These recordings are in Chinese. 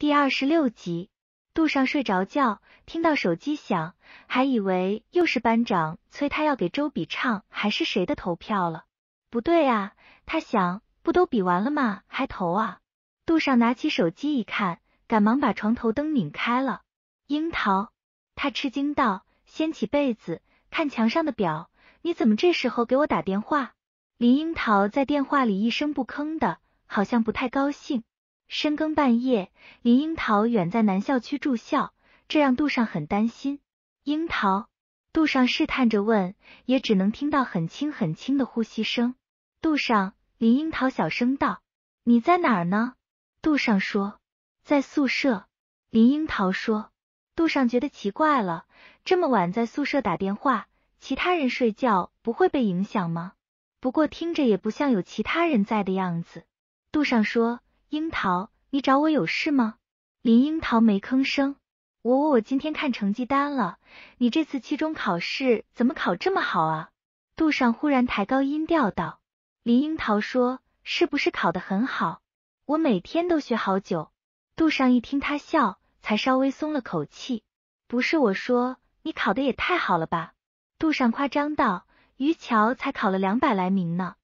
第二十六集，杜尚睡着觉，听到手机响，还以为又是班长催他要给周笔畅还是谁的投票了。不对啊，他想，不都比完了吗？还投啊？杜尚拿起手机一看，赶忙把床头灯拧开了。樱桃，他吃惊道，掀起被子看墙上的表，你怎么这时候给我打电话？林樱桃在电话里一声不吭的，好像不太高兴。深更半夜，林樱桃远在南校区住校，这让杜尚很担心。樱桃，杜尚试探着问，也只能听到很轻很轻的呼吸声。杜尚，林樱桃小声道：“你在哪儿呢？”杜尚说：“在宿舍。”林樱桃说：“杜尚觉得奇怪了，这么晚在宿舍打电话，其他人睡觉不会被影响吗？不过听着也不像有其他人在的样子。”杜尚说。樱桃，你找我有事吗？林樱桃没吭声。我我我今天看成绩单了，你这次期中考试怎么考这么好啊？杜尚忽然抬高音调道。林樱桃说，是不是考得很好？我每天都学好久。杜尚一听他笑，才稍微松了口气。不是我说，你考的也太好了吧？杜尚夸张道，于桥才考了两百来名呢。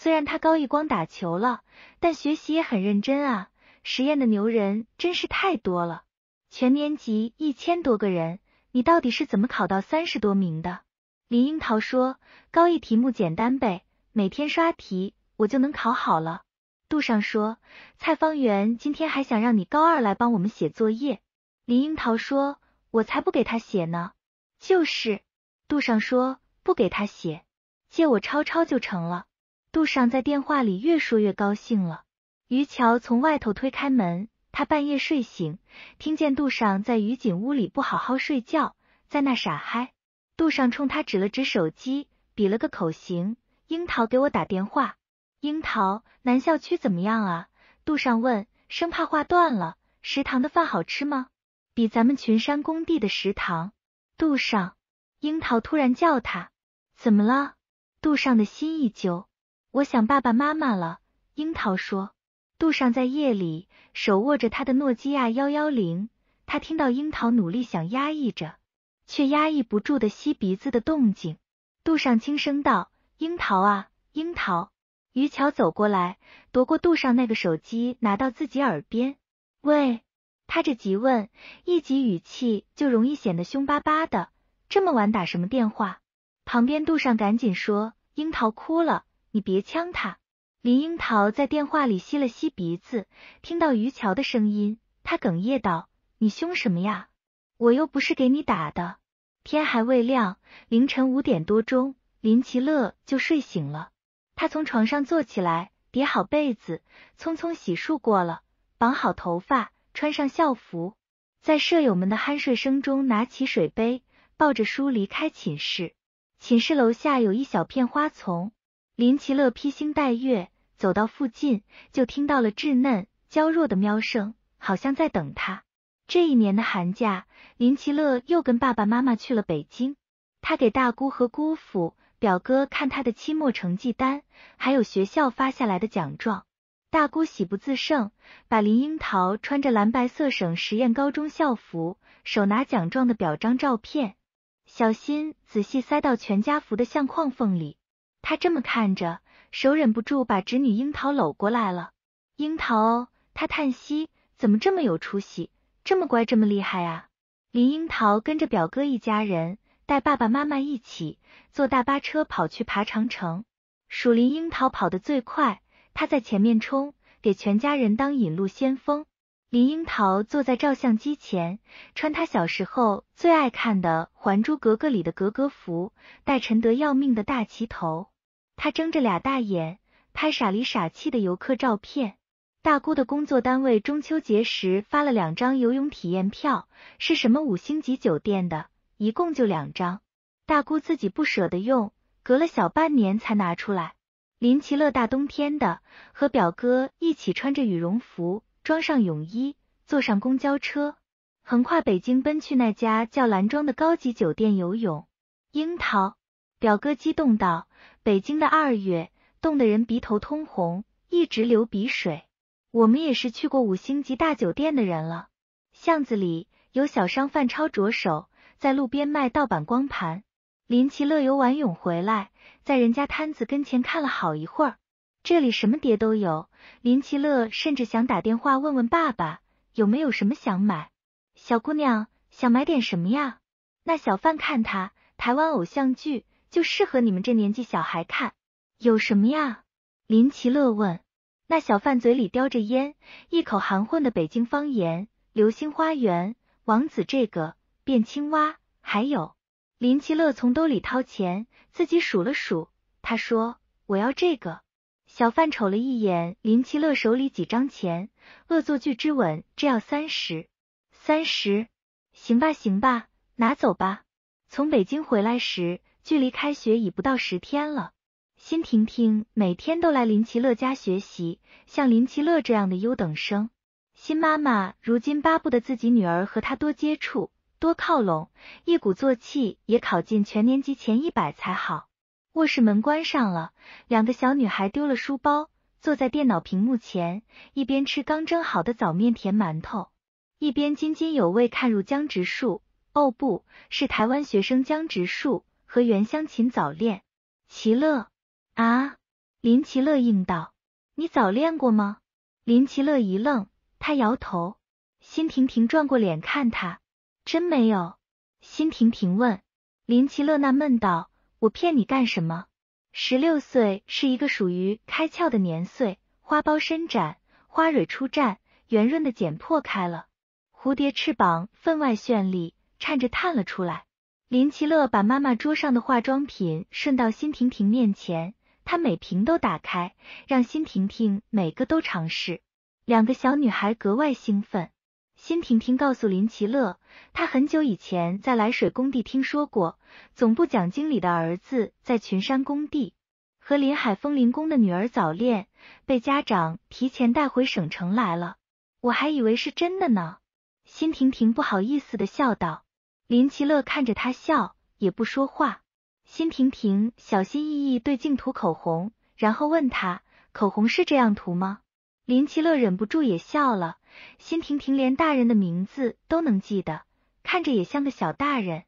虽然他高一光打球了，但学习也很认真啊。实验的牛人真是太多了，全年级一千多个人，你到底是怎么考到三十多名的？林樱桃说：“高一题目简单呗，每天刷题，我就能考好了。”杜尚说：“蔡方圆今天还想让你高二来帮我们写作业。”林樱桃说：“我才不给他写呢，就是。”杜尚说：“不给他写，借我抄抄就成了。”杜尚在电话里越说越高兴了。于乔从外头推开门，他半夜睡醒，听见杜尚在于锦屋里不好好睡觉，在那傻嗨。杜尚冲他指了指手机，比了个口型。樱桃给我打电话，樱桃南校区怎么样啊？杜尚问，生怕话断了。食堂的饭好吃吗？比咱们群山工地的食堂。杜尚，樱桃突然叫他，怎么了？杜尚的心一揪。我想爸爸妈妈了，樱桃说。杜尚在夜里手握着他的诺基亚幺幺零，他听到樱桃努力想压抑着，却压抑不住的吸鼻子的动静。杜尚轻声道：“樱桃啊，樱桃。”于桥走过来，夺过杜尚那个手机，拿到自己耳边：“喂。”他这急问，一急语气就容易显得凶巴巴的。这么晚打什么电话？旁边杜尚赶紧说：“樱桃哭了。”你别呛他！林樱桃在电话里吸了吸鼻子，听到于桥的声音，他哽咽道：“你凶什么呀？我又不是给你打的。”天还未亮，凌晨五点多钟，林奇乐就睡醒了。他从床上坐起来，叠好被子，匆匆洗漱过了，绑好头发，穿上校服，在舍友们的酣睡声中，拿起水杯，抱着书离开寝室。寝室楼下有一小片花丛。林奇乐披星戴月走到附近，就听到了稚嫩、娇弱的喵声，好像在等他。这一年的寒假，林奇乐又跟爸爸妈妈去了北京。他给大姑和姑父、表哥看他的期末成绩单，还有学校发下来的奖状。大姑喜不自胜，把林樱桃穿着蓝白色省实验高中校服、手拿奖状的表彰照片，小心仔细塞到全家福的相框缝里。他这么看着，手忍不住把侄女樱桃搂过来了。樱桃，他叹息，怎么这么有出息，这么乖，这么厉害啊！林樱桃跟着表哥一家人，带爸爸妈妈一起坐大巴车跑去爬长城。属林樱桃跑得最快，他在前面冲，给全家人当引路先锋。林樱桃坐在照相机前，穿他小时候最爱看的《还珠格格》里的格格服，戴陈德要命的大旗头。他睁着俩大眼，拍傻里傻气的游客照片。大姑的工作单位中秋节时发了两张游泳体验票，是什么五星级酒店的，一共就两张。大姑自己不舍得用，隔了小半年才拿出来。林奇乐大冬天的，和表哥一起穿着羽绒服，装上泳衣，坐上公交车，横跨北京奔去那家叫蓝庄的高级酒店游泳。樱桃表哥激动道。北京的二月，冻得人鼻头通红，一直流鼻水。我们也是去过五星级大酒店的人了。巷子里有小商贩抄着手，在路边卖盗版光盘。林奇乐游完泳回来，在人家摊子跟前看了好一会儿。这里什么碟都有。林奇乐甚至想打电话问问爸爸有没有什么想买。小姑娘想买点什么呀？那小贩看他，台湾偶像剧。就适合你们这年纪小孩看，有什么呀？林奇乐问。那小贩嘴里叼着烟，一口含混的北京方言。流星花园，王子，这个变青蛙，还有。林奇乐从兜里掏钱，自己数了数，他说：“我要这个。”小贩瞅了一眼林奇乐手里几张钱，《恶作剧之吻》这要三十，三十，行吧，行吧，拿走吧。从北京回来时。距离开学已不到十天了，辛婷婷每天都来林奇乐家学习。像林奇乐这样的优等生，辛妈妈如今巴不得自己女儿和她多接触，多靠拢，一鼓作气也考进全年级前一百才好。卧室门关上了，两个小女孩丢了书包，坐在电脑屏幕前，一边吃刚蒸好的枣面甜馒头，一边津津有味看入江直树。哦，不是台湾学生江直树。和袁湘琴早恋，齐乐，啊，林齐乐应道：“你早恋过吗？”林齐乐一愣，他摇头。辛婷婷转过脸看他，真没有。辛婷婷问林齐乐，纳闷道：“我骗你干什么？”十六岁是一个属于开窍的年岁，花苞伸展，花蕊初绽，圆润的茧破开了，蝴蝶翅膀分外绚丽，颤着探了出来。林奇乐把妈妈桌上的化妆品顺到辛婷婷面前，她每瓶都打开，让辛婷婷每个都尝试。两个小女孩格外兴奋。辛婷婷告诉林奇乐，她很久以前在来水工地听说过，总部蒋经理的儿子在群山工地和林海风林工的女儿早恋，被家长提前带回省城来了。我还以为是真的呢。辛婷婷不好意思的笑道。林奇乐看着他笑，也不说话。辛婷婷小心翼翼对镜涂口红，然后问他，口红是这样涂吗？林奇乐忍不住也笑了。辛婷婷连大人的名字都能记得，看着也像个小大人。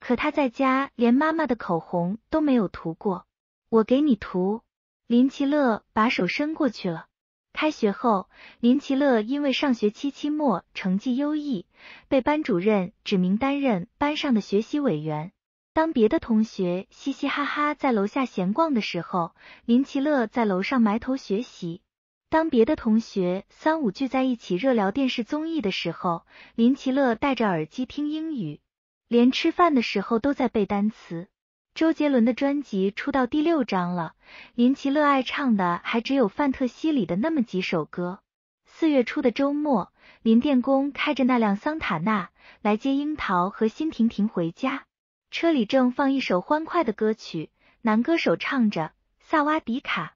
可他在家连妈妈的口红都没有涂过，我给你涂。林奇乐把手伸过去了。开学后，林奇乐因为上学期期末成绩优异，被班主任指名担任班上的学习委员。当别的同学嘻嘻哈哈在楼下闲逛的时候，林奇乐在楼上埋头学习；当别的同学三五聚在一起热聊电视综艺的时候，林奇乐戴着耳机听英语，连吃饭的时候都在背单词。周杰伦的专辑出到第六张了，林奇乐爱唱的还只有范特西里的那么几首歌。四月初的周末，林电工开着那辆桑塔纳来接樱桃和辛婷婷回家，车里正放一首欢快的歌曲，男歌手唱着《萨瓦迪卡》。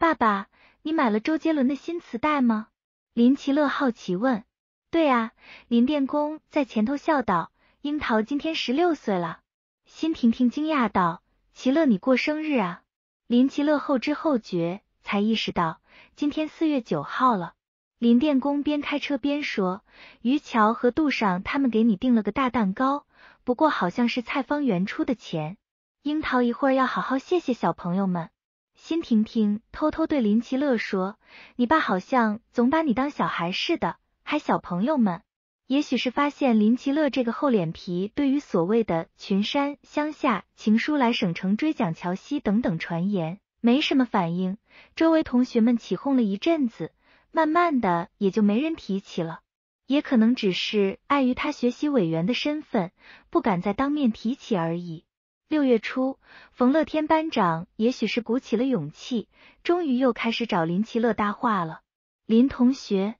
爸爸，你买了周杰伦的新磁带吗？林奇乐好奇问。对呀，林电工在前头笑道。樱桃今天十六岁了。辛婷婷惊讶道：“齐乐，你过生日啊？”林齐乐后知后觉，才意识到今天四月九号了。林电工边开车边说：“于桥和杜尚他们给你订了个大蛋糕，不过好像是蔡方圆出的钱。樱桃一会儿要好好谢谢小朋友们。”辛婷婷偷偷对林奇乐说：“你爸好像总把你当小孩似的，还小朋友们。”也许是发现林奇乐这个厚脸皮对于所谓的群山乡下情书来省城追蒋乔西等等传言没什么反应，周围同学们起哄了一阵子，慢慢的也就没人提起了。也可能只是碍于他学习委员的身份，不敢再当面提起而已。六月初，冯乐天班长也许是鼓起了勇气，终于又开始找林奇乐搭话了，林同学。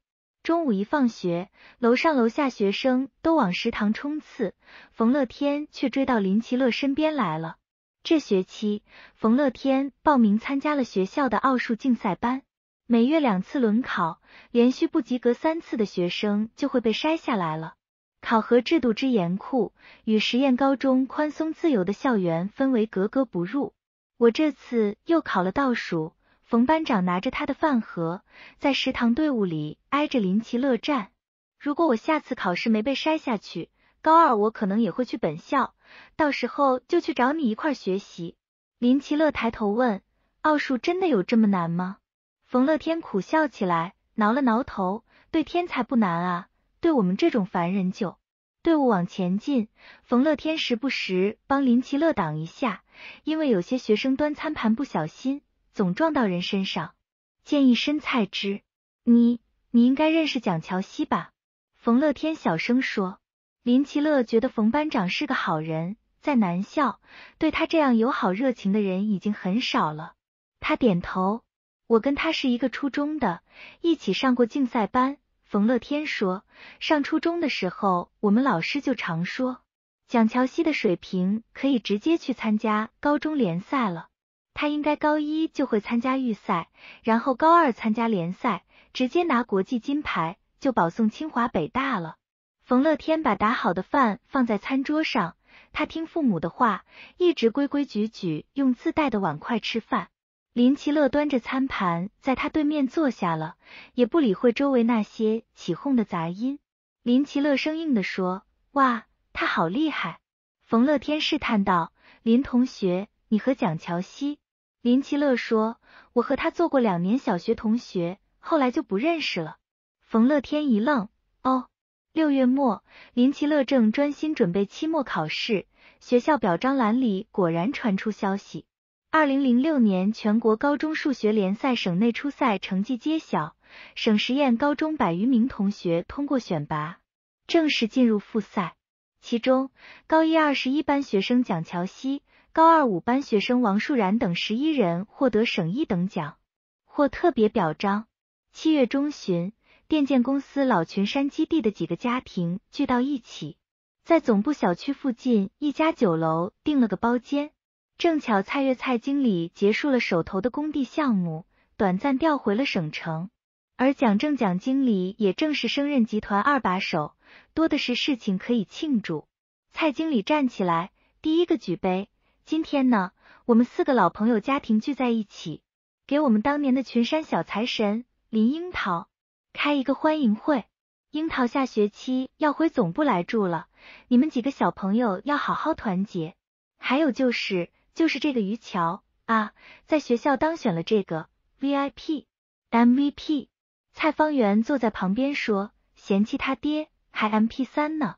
中午一放学，楼上楼下学生都往食堂冲刺，冯乐天却追到林奇乐身边来了。这学期，冯乐天报名参加了学校的奥数竞赛班，每月两次轮考，连续不及格三次的学生就会被筛下来了。考核制度之严酷，与实验高中宽松自由的校园氛围格格不入。我这次又考了倒数。冯班长拿着他的饭盒，在食堂队伍里挨着林奇乐站。如果我下次考试没被筛下去，高二我可能也会去本校，到时候就去找你一块学习。林奇乐抬头问：“奥数真的有这么难吗？”冯乐天苦笑起来，挠了挠头，对天才不难啊，对我们这种凡人就。队伍往前进，冯乐天时不时帮林奇乐挡一下，因为有些学生端餐盘不小心。总撞到人身上，见一身菜汁。你，你应该认识蒋乔西吧？冯乐天小声说。林奇乐觉得冯班长是个好人，在南校对他这样友好热情的人已经很少了。他点头。我跟他是一个初中的，一起上过竞赛班。冯乐天说，上初中的时候，我们老师就常说，蒋乔西的水平可以直接去参加高中联赛了。他应该高一就会参加预赛，然后高二参加联赛，直接拿国际金牌就保送清华北大了。冯乐天把打好的饭放在餐桌上，他听父母的话，一直规规矩矩用自带的碗筷吃饭。林奇乐端着餐盘在他对面坐下了，也不理会周围那些起哄的杂音。林奇乐生硬地说：“哇，他好厉害。”冯乐天试探道：“林同学，你和蒋乔西？”林奇乐说：“我和他做过两年小学同学，后来就不认识了。”冯乐天一愣：“哦，六月末，林奇乐正专心准备期末考试，学校表彰栏里果然传出消息：二零零六年全国高中数学联赛省内初赛成绩揭晓，省实验高中百余名同学通过选拔，正式进入复赛，其中高一二十一班学生蒋乔西。”高二五班学生王树然等十一人获得省一等奖，获特别表彰。七月中旬，电建公司老群山基地的几个家庭聚到一起，在总部小区附近一家酒楼订了个包间。正巧蔡月蔡经理结束了手头的工地项目，短暂调回了省城，而蒋正蒋经理也正式升任集团二把手，多的是事情可以庆祝。蔡经理站起来，第一个举杯。今天呢，我们四个老朋友家庭聚在一起，给我们当年的群山小财神林樱桃开一个欢迎会。樱桃下学期要回总部来住了，你们几个小朋友要好好团结。还有就是，就是这个于桥啊，在学校当选了这个 VIP MVP。蔡方圆坐在旁边说，嫌弃他爹还 MP 三呢，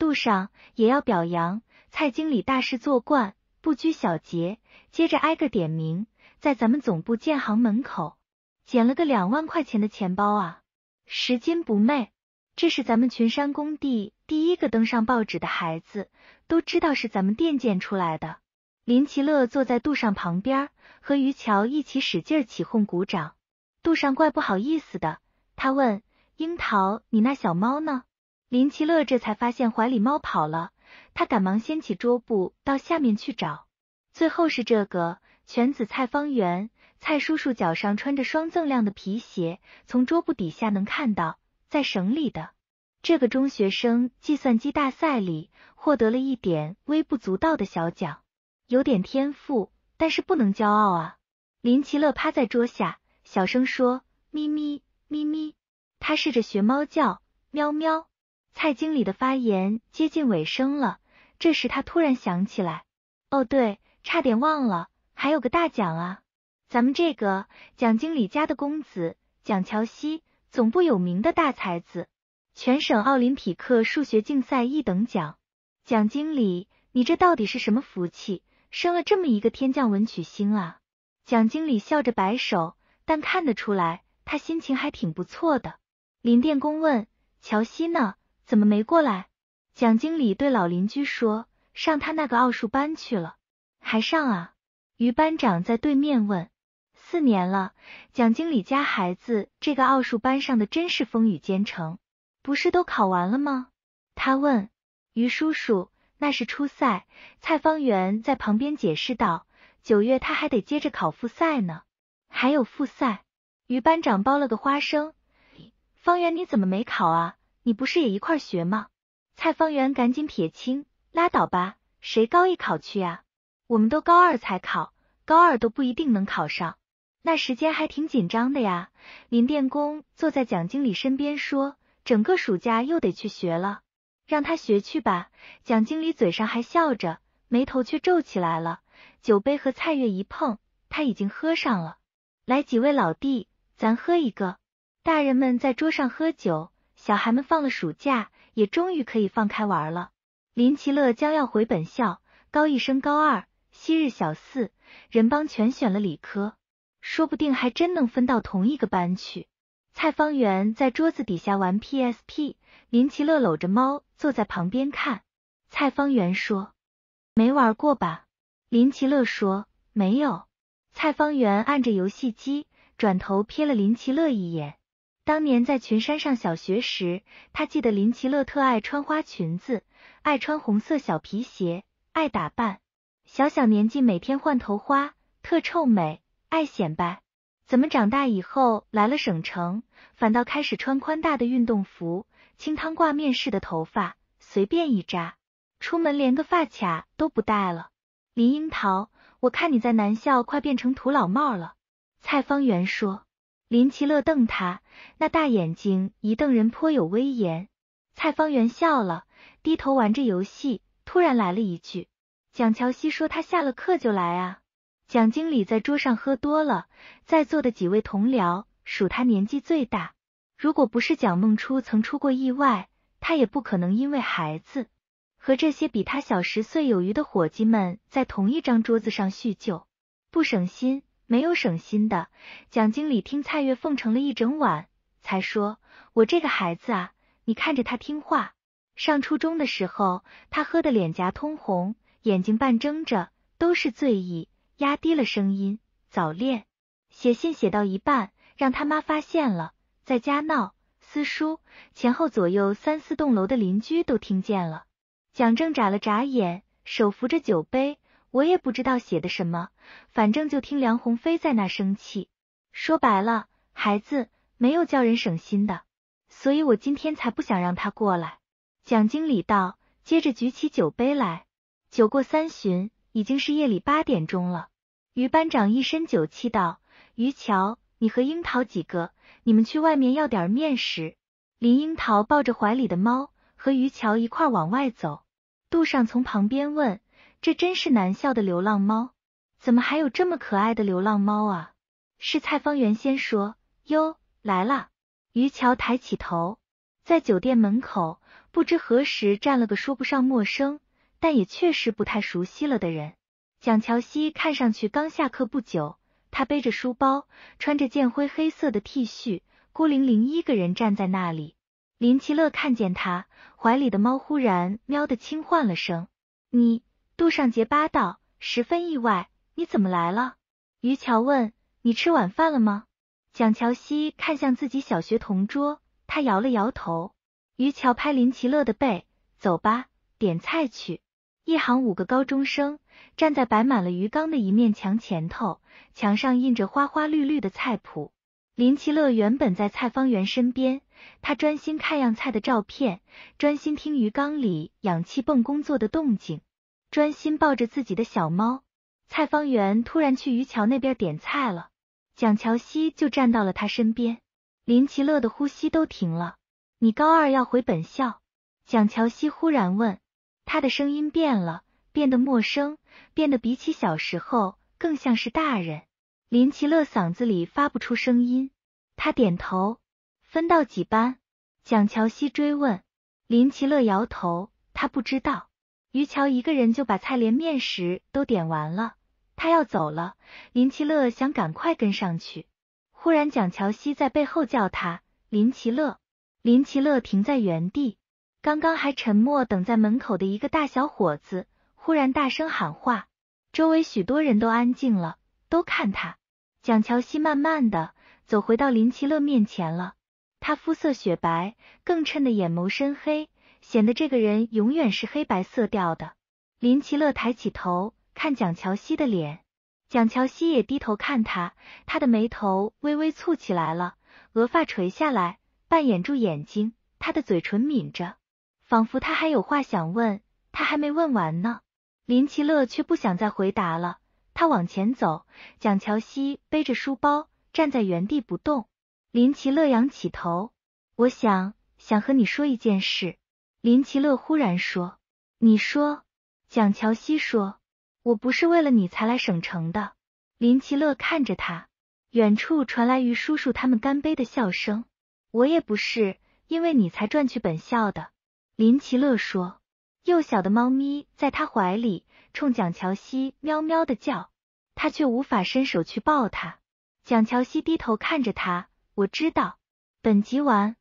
路上也要表扬蔡经理大事做惯。不拘小节，接着挨个点名，在咱们总部建行门口捡了个两万块钱的钱包啊，拾金不昧，这是咱们群山工地第一个登上报纸的孩子，都知道是咱们电建出来的。林奇乐坐在杜尚旁边，和于桥一起使劲起哄鼓掌。杜尚怪不好意思的，他问樱桃：“你那小猫呢？”林奇乐这才发现怀里猫跑了。他赶忙掀起桌布到下面去找，最后是这个犬子蔡方圆。蔡叔叔脚上穿着双锃亮的皮鞋，从桌布底下能看到，在省里的这个中学生计算机大赛里获得了一点微不足道的小奖，有点天赋，但是不能骄傲啊！林奇乐趴在桌下小声说：“咪咪咪咪。”他试着学猫叫：“喵喵。”蔡经理的发言接近尾声了。这时他突然想起来，哦对，差点忘了，还有个大奖啊！咱们这个蒋经理家的公子蒋乔西，总部有名的大才子，全省奥林匹克数学竞赛一等奖。蒋经理，你这到底是什么福气，生了这么一个天降文曲星啊？蒋经理笑着摆手，但看得出来他心情还挺不错的。林电工问：“乔西呢？怎么没过来？”蒋经理对老邻居说：“上他那个奥数班去了，还上啊？”于班长在对面问：“四年了，蒋经理家孩子这个奥数班上的真是风雨兼程，不是都考完了吗？”他问于叔叔：“那是初赛。”蔡方圆在旁边解释道：“九月他还得接着考复赛呢，还有复赛。”于班长剥了个花生，方圆你怎么没考啊？你不是也一块学吗？蔡方圆赶紧撇清，拉倒吧，谁高一考去啊？我们都高二才考，高二都不一定能考上，那时间还挺紧张的呀。林电工坐在蒋经理身边说，整个暑假又得去学了，让他学去吧。蒋经理嘴上还笑着，眉头却皱起来了。酒杯和蔡月一碰，他已经喝上了。来几位老弟，咱喝一个。大人们在桌上喝酒。小孩们放了暑假，也终于可以放开玩了。林奇乐将要回本校，高一升高二，昔日小四人帮全选了理科，说不定还真能分到同一个班去。蔡方圆在桌子底下玩 PSP，林奇乐搂着猫坐在旁边看。蔡方圆说：“没玩过吧？”林奇乐说：“没有。”蔡方圆按着游戏机，转头瞥了林奇乐一眼。当年在群山上小学时，他记得林奇乐特爱穿花裙子，爱穿红色小皮鞋，爱打扮。小小年纪每天换头花，特臭美，爱显摆。怎么长大以后来了省城，反倒开始穿宽大的运动服，清汤挂面似的头发，随便一扎，出门连个发卡都不带了。林樱桃，我看你在南校快变成土老帽了。”蔡方圆说。林奇乐瞪他，那大眼睛一瞪，人颇有威严。蔡方圆笑了，低头玩着游戏，突然来了一句：“蒋乔西说他下了课就来啊。”蒋经理在桌上喝多了，在座的几位同僚，属他年纪最大。如果不是蒋梦初曾出过意外，他也不可能因为孩子和这些比他小十岁有余的伙计们在同一张桌子上叙旧，不省心。没有省心的，蒋经理听蔡月奉承了一整晚，才说：“我这个孩子啊，你看着他听话。上初中的时候，他喝的脸颊通红，眼睛半睁着，都是醉意。压低了声音，早恋，写信写到一半，让他妈发现了，在家闹，撕书，前后左右三四栋楼的邻居都听见了。”蒋正眨了眨眼，手扶着酒杯。我也不知道写的什么，反正就听梁鸿飞在那生气。说白了，孩子没有叫人省心的，所以我今天才不想让他过来。蒋经理道，接着举起酒杯来。酒过三巡，已经是夜里八点钟了。于班长一身酒气道：“于桥，你和樱桃几个，你们去外面要点面食。”林樱桃抱着怀里的猫，和于桥一块往外走。杜尚从旁边问。这真是难笑的流浪猫，怎么还有这么可爱的流浪猫啊？是蔡方圆先说，哟，来了！于桥抬起头，在酒店门口，不知何时站了个说不上陌生，但也确实不太熟悉了的人。蒋乔西看上去刚下课不久，他背着书包，穿着件灰黑色的 T 恤，孤零零一个人站在那里。林奇乐看见他，怀里的猫忽然喵的轻唤了声，你。杜尚杰八道十分意外，你怎么来了？于乔问。你吃晚饭了吗？蒋乔西看向自己小学同桌，他摇了摇头。于乔拍林奇乐的背，走吧，点菜去。一行五个高中生站在摆满了鱼缸的一面墙前头，墙上印着花花绿绿的菜谱。林奇乐原本在蔡方圆身边，他专心看样菜的照片，专心听鱼缸里氧气泵工作的动静。专心抱着自己的小猫，蔡方圆突然去于桥那边点菜了。蒋乔西就站到了他身边，林奇乐的呼吸都停了。你高二要回本校？蒋乔西忽然问，他的声音变了，变得陌生，变得比起小时候更像是大人。林奇乐嗓子里发不出声音，他点头。分到几班？蒋乔西追问。林奇乐摇头，他不知道。于桥一个人就把菜连面食都点完了，他要走了。林奇乐想赶快跟上去，忽然蒋乔西在背后叫他林奇乐。林奇乐停在原地，刚刚还沉默等在门口的一个大小伙子忽然大声喊话，周围许多人都安静了，都看他。蒋乔西慢慢的走回到林奇乐面前了，他肤色雪白，更衬得眼眸深黑。显得这个人永远是黑白色调的。林奇乐抬起头看蒋乔西的脸，蒋乔西也低头看他，他的眉头微微蹙起来了，额发垂下来，半掩住眼睛，他的嘴唇抿着，仿佛他还有话想问，他还没问完呢。林奇乐却不想再回答了，他往前走，蒋乔西背着书包站在原地不动。林奇乐仰起头，我想想和你说一件事。林奇乐忽然说：“你说，蒋乔西说，我不是为了你才来省城的。”林奇乐看着他，远处传来于叔叔他们干杯的笑声。我也不是因为你才赚取本校的。林奇乐说，幼小的猫咪在他怀里，冲蒋乔西喵喵的叫，他却无法伸手去抱它。蒋乔西低头看着他，我知道。本集完。